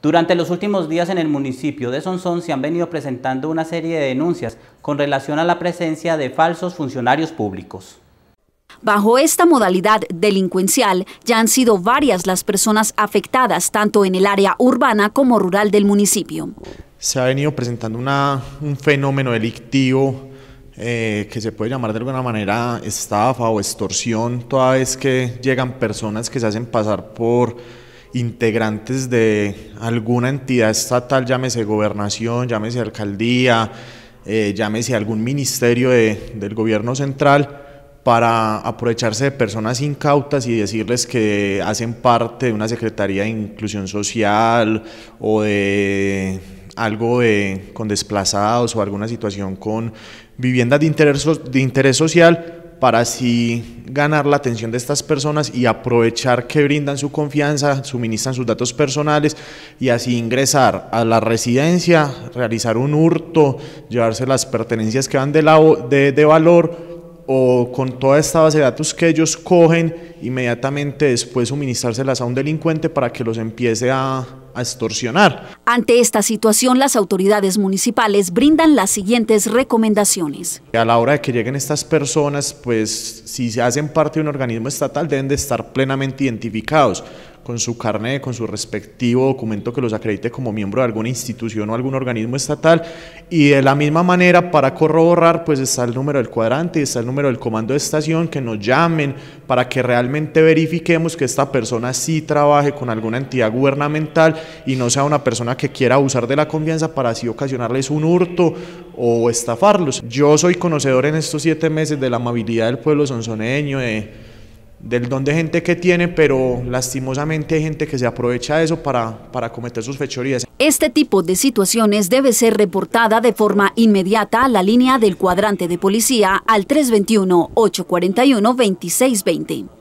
Durante los últimos días en el municipio de Sonsón se han venido presentando una serie de denuncias con relación a la presencia de falsos funcionarios públicos. Bajo esta modalidad delincuencial ya han sido varias las personas afectadas tanto en el área urbana como rural del municipio. Se ha venido presentando un fenómeno delictivo eh, que se puede llamar de alguna manera estafa o extorsión toda vez que llegan personas que se hacen pasar por integrantes de alguna entidad estatal, llámese gobernación, llámese alcaldía, eh, llámese algún ministerio del gobierno central, para aprovecharse de personas incautas y decirles que hacen parte de una Secretaría de Inclusión Social o de algo de, con desplazados o alguna situación con viviendas de interés, de interés social para así ganar la atención de estas personas y aprovechar que brindan su confianza, suministran sus datos personales y así ingresar a la residencia, realizar un hurto, llevarse las pertenencias que van de, de, valor o con toda esta base de datos que ellos cogen, inmediatamente después suministrárselas a un delincuente para que los empiece a extorsionar. Ante esta situación, las autoridades municipales brindan las siguientes recomendaciones. A la hora de que lleguen estas personas, pues si se hacen parte de un organismo estatal deben de estar plenamente identificados con su carnet, con su respectivo documento que los acredite como miembro de alguna institución o algún organismo estatal y de la misma manera para corroborar pues está el número del cuadrante, está el número del comando de estación, que nos llamen para que realmente verifiquemos que esta persona sí trabaje con alguna entidad gubernamental y no sea una persona que quiera abusar de la confianza para así ocasionarles un hurto o estafarlos. Yo soy conocedor en estos siete meses de la amabilidad del pueblo sonsoneño, del don de gente que tiene, pero lastimosamente hay gente que se aprovecha de eso para, para cometer sus fechorías. Este tipo de situaciones debe ser reportada de forma inmediata a la línea del cuadrante de policía al 321-841-2620.